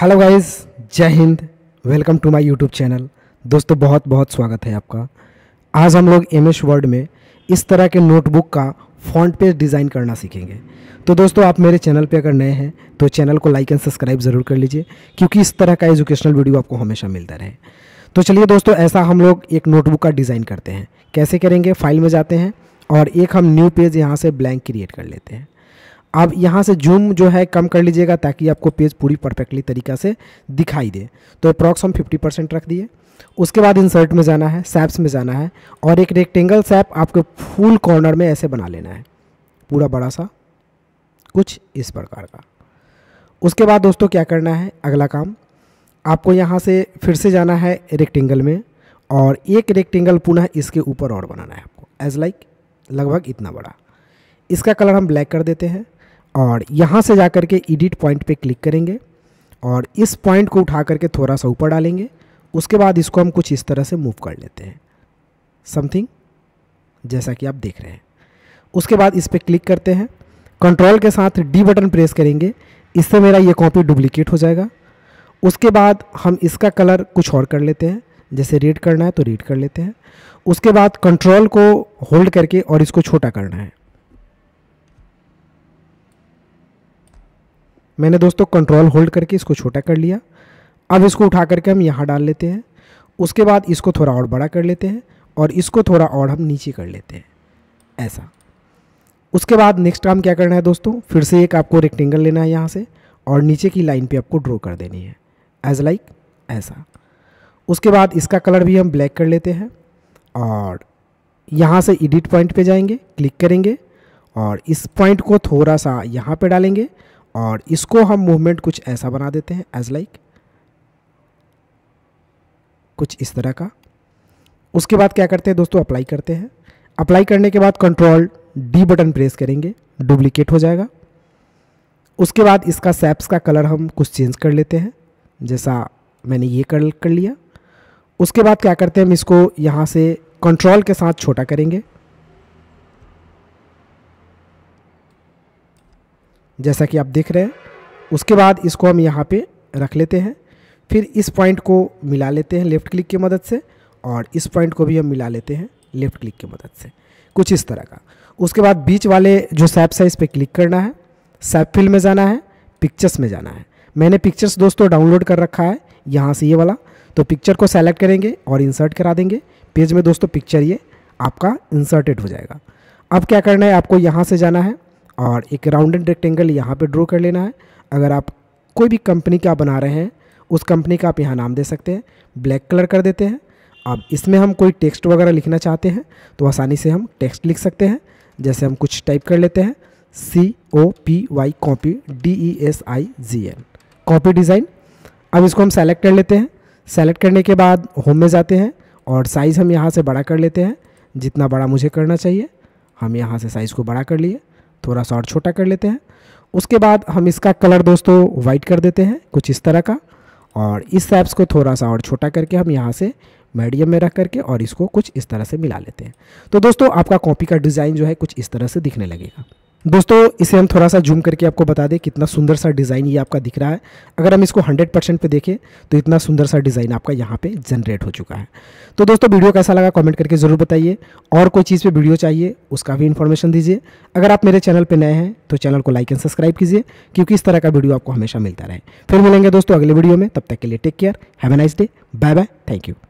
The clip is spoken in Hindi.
हेलो गाइस जय हिंद welcome to my YouTube channel दोस्तों बहुत बहुत स्वागत है आपका आज हम लोग एम एस वर्ड में इस तरह के नोटबुक का फॉन्ट पेज डिज़ाइन करना सीखेंगे तो दोस्तों आप मेरे चैनल पे अगर नए हैं तो चैनल को लाइक एंड सब्सक्राइब ज़रूर कर लीजिए क्योंकि इस तरह का एजुकेशनल वीडियो आपको हमेशा मिलता रहे तो चलिए दोस्तों ऐसा हम लोग एक नोटबुक का डिज़ाइन करते हैं कैसे करेंगे फाइल में जाते हैं और एक हम न्यू पेज यहाँ से ब्लैंक क्रिएट कर लेते हैं आप यहाँ से जूम जो है कम कर लीजिएगा ताकि आपको पेज पूरी परफेक्टली तरीका से दिखाई दे तो अप्रॉक्स हम फिफ्टी परसेंट रख दिए उसके बाद इंसर्ट में जाना है सैप्स में जाना है और एक रेक्टेंगल सैप आपको फुल कॉर्नर में ऐसे बना लेना है पूरा बड़ा सा कुछ इस प्रकार का उसके बाद दोस्तों क्या करना है अगला काम आपको यहाँ से फिर से जाना है रेक्टेंगल में और एक रेक्टेंगल पुनः इसके ऊपर और बनाना है आपको एज लाइक लगभग इतना बड़ा इसका कलर हम ब्लैक कर देते हैं और यहाँ से जा कर के एडिट पॉइंट पे क्लिक करेंगे और इस पॉइंट को उठा करके थोड़ा सा ऊपर डालेंगे उसके बाद इसको हम कुछ इस तरह से मूव कर लेते हैं समथिंग जैसा कि आप देख रहे हैं उसके बाद इस पर क्लिक करते हैं कंट्रोल के साथ डी बटन प्रेस करेंगे इससे मेरा ये कॉपी डुप्लीकेट हो जाएगा उसके बाद हम इसका कलर कुछ और कर लेते हैं जैसे रेड करना है तो रेड कर लेते हैं उसके बाद कंट्रोल को होल्ड करके और इसको छोटा करना है मैंने दोस्तों कंट्रोल होल्ड करके इसको छोटा कर लिया अब इसको उठा करके हम यहाँ डाल लेते हैं उसके बाद इसको थोड़ा और बड़ा कर लेते हैं और इसको थोड़ा और हम नीचे कर लेते हैं ऐसा उसके बाद नेक्स्ट काम क्या करना है दोस्तों फिर से एक आपको रेक्टेंगल लेना है यहाँ से और नीचे की लाइन पे आपको ड्रॉ कर देनी है एज लाइक like, ऐसा उसके बाद इसका कलर भी हम ब्लैक कर लेते हैं और यहाँ से एडिट पॉइंट पे जाएंगे क्लिक करेंगे और इस पॉइंट को थोड़ा सा यहाँ पे डालेंगे और इसको हम मूवमेंट कुछ ऐसा बना देते हैं एज लाइक like, कुछ इस तरह का उसके बाद क्या करते हैं दोस्तों अप्लाई करते हैं अप्लाई करने के बाद कंट्रोल डी बटन प्रेस करेंगे डुप्लीकेट हो जाएगा उसके बाद इसका सेप्स का कलर हम कुछ चेंज कर लेते हैं जैसा मैंने ये कर कर लिया उसके बाद क्या करते हैं हम इसको यहाँ से कंट्रोल के साथ छोटा करेंगे जैसा कि आप देख रहे हैं उसके बाद इसको हम यहाँ पे रख लेते हैं फिर इस पॉइंट को मिला लेते हैं लेफ़्ट क्लिक की मदद से और इस पॉइंट को भी हम मिला लेते हैं लेफ़्ट क्लिक की मदद से कुछ इस तरह का उसके बाद बीच वाले जो सैप है इस पर क्लिक करना है सैप फिल में जाना है पिक्चर्स में जाना है मैंने पिक्चर्स दोस्तों डाउनलोड कर रखा है यहाँ से ये वाला तो पिक्चर को सेलेक्ट करेंगे और इंसर्ट करा देंगे पेज में दोस्तों पिक्चर ये आपका इंसर्टेड हो जाएगा अब क्या करना है आपको यहाँ से जाना है और एक राउंडेड रेक्टेंगल यहाँ पे ड्रॉ कर लेना है अगर आप कोई भी कंपनी का बना रहे हैं उस कंपनी का आप यहाँ नाम दे सकते हैं ब्लैक कलर कर देते हैं अब इसमें हम कोई टेक्स्ट वगैरह लिखना चाहते हैं तो आसानी से हम टेक्स्ट लिख सकते हैं जैसे हम कुछ टाइप कर लेते हैं C O P Y copy D E S I G N copy design अब इसको हम सेलेक्ट कर लेते हैं सेलेक्ट करने के बाद होम में जाते हैं और साइज़ हम यहाँ से बड़ा कर लेते हैं जितना बड़ा मुझे करना चाहिए हम यहाँ से साइज़ को बड़ा कर लिए थोड़ा सा और छोटा कर लेते हैं उसके बाद हम इसका कलर दोस्तों वाइट कर देते हैं कुछ इस तरह का और इस सैप्स को थोड़ा सा और छोटा करके हम यहाँ से मीडियम में रख करके और इसको कुछ इस तरह से मिला लेते हैं तो दोस्तों आपका कॉपी का डिज़ाइन जो है कुछ इस तरह से दिखने लगेगा दोस्तों इसे हम थोड़ा सा जूम करके आपको बता दें कितना सुंदर सा डिज़ाइन ये आपका दिख रहा है अगर हम इसको 100 परसेंट पर देखें तो इतना सुंदर सा डिज़ाइन आपका यहाँ पे जनरेट हो चुका है तो दोस्तों वीडियो कैसा लगा कमेंट करके ज़रूर बताइए और कोई चीज़ पे वीडियो चाहिए उसका भी इन्फॉर्मेशन दीजिए अगर आप मेरे चैनल पर नए हैं तो चैनल को लाइक एंड सब्सक्राइब कीजिए क्योंकि इस तरह का वीडियो आपको हमेशा मिलता रहे फिर मिलेंगे दोस्तों अगले वीडियो में तब तक के लिए take care have a nice day bye bye thank you